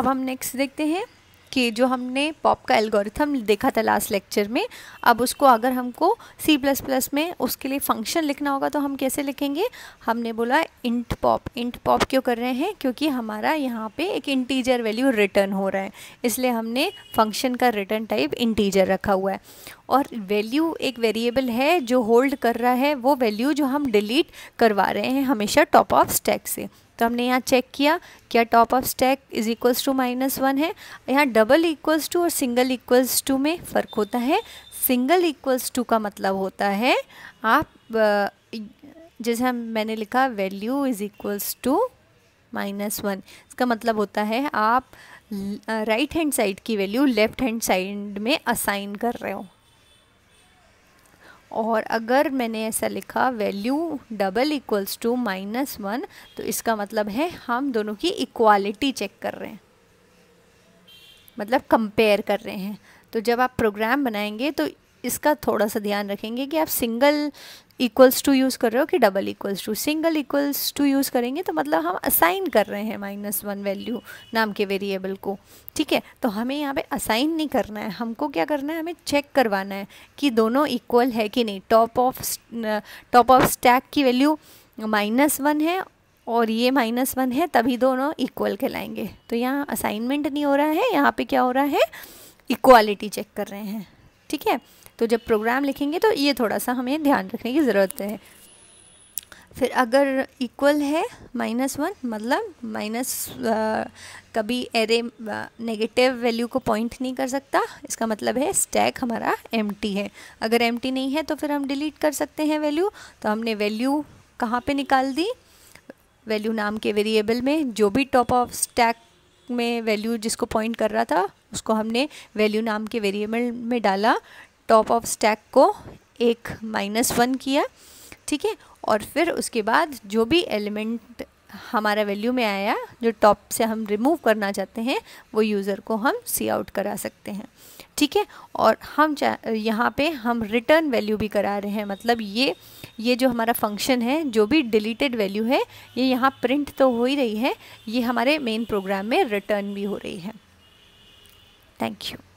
अब हम नेक्स्ट देखते हैं कि जो हमने पॉप का एल्गोरिथम देखा था लास्ट लेक्चर में अब उसको अगर हमको सी प्लस प्लस में उसके लिए फंक्शन लिखना होगा तो हम कैसे लिखेंगे हमने बोला इंट पॉप इंट पॉप क्यों कर रहे हैं क्योंकि हमारा यहाँ पे एक इंटीजर वैल्यू रिटर्न हो रहा है इसलिए हमने फंक्शन का रिटर्न टाइप इंटीजर रखा हुआ है और वैल्यू एक वेरिएबल है जो होल्ड कर रहा है वो वैल्यू जो हम डिलीट करवा रहे हैं हमेशा टॉप ऑफ स्टैक से तो हमने यहाँ चेक किया क्या top of stack is equals to minus one है यहाँ डबल इक्वल्स टू और सिंगल इक्वल्स टू में फ़र्क होता है सिंगल इक्वल्स टू का मतलब होता है आप जैसे हम मैंने लिखा value is equals to minus one इसका मतलब होता है आप राइट हैंड साइड की वैल्यू लेफ़्ट हैंड साइड में असाइन कर रहे हो और अगर मैंने ऐसा लिखा value double equals to minus one तो इसका मतलब है हम दोनों की इक्वालिटी चेक कर रहे हैं मतलब कंपेयर कर रहे हैं तो जब आप प्रोग्राम बनाएंगे तो इसका थोड़ा सा ध्यान रखेंगे कि आप सिंगल इक्वल्स टू यूज़ कर रहे हो कि double equals to single equals to use करेंगे तो मतलब हम असाइन कर रहे हैं माइनस वन वैल्यू नाम के वेरिएबल को ठीक है तो हमें यहाँ पे असाइन नहीं करना है हमको क्या करना है हमें चेक करवाना है कि दोनों इक्वल है कि नहीं top of top of stack की वैल्यू माइनस वन है और ये माइनस वन है तभी दोनों इक्वल कहलाएंगे तो यहाँ असाइनमेंट नहीं हो रहा है यहाँ पे क्या हो रहा है इक्वालिटी चेक कर रहे हैं ठीक है तो जब प्रोग्राम लिखेंगे तो ये थोड़ा सा हमें ध्यान रखने की ज़रूरत है फिर अगर इक्वल है माइनस वन मतलब माइनस कभी एरे नेगेटिव वैल्यू को पॉइंट नहीं कर सकता इसका मतलब है स्टैक हमारा एम है अगर एम नहीं है तो फिर हम डिलीट कर सकते हैं वैल्यू तो हमने वैल्यू कहाँ पे निकाल दी वैल्यू नाम के वेरिएबल में जो भी टॉप ऑफ स्टैक में वैल्यू जिसको पॉइंट कर रहा था उसको हमने वैल्यू नाम के वेरिएबल में डाला टॉप ऑफ स्टैक को एक माइनस वन किया ठीक है और फिर उसके बाद जो भी एलिमेंट हमारा वैल्यू में आया जो टॉप से हम रिमूव करना चाहते हैं वो यूज़र को हम सी आउट करा सकते हैं ठीक है और हम यहाँ पर हम रिटर्न वैल्यू भी करा रहे हैं मतलब ये ये जो हमारा फंक्शन है जो भी डिलीटेड वैल्यू है ये यहाँ प्रिंट तो हो ही रही है ये हमारे मेन प्रोग्राम में रिटर्न भी हो रही है थैंक यू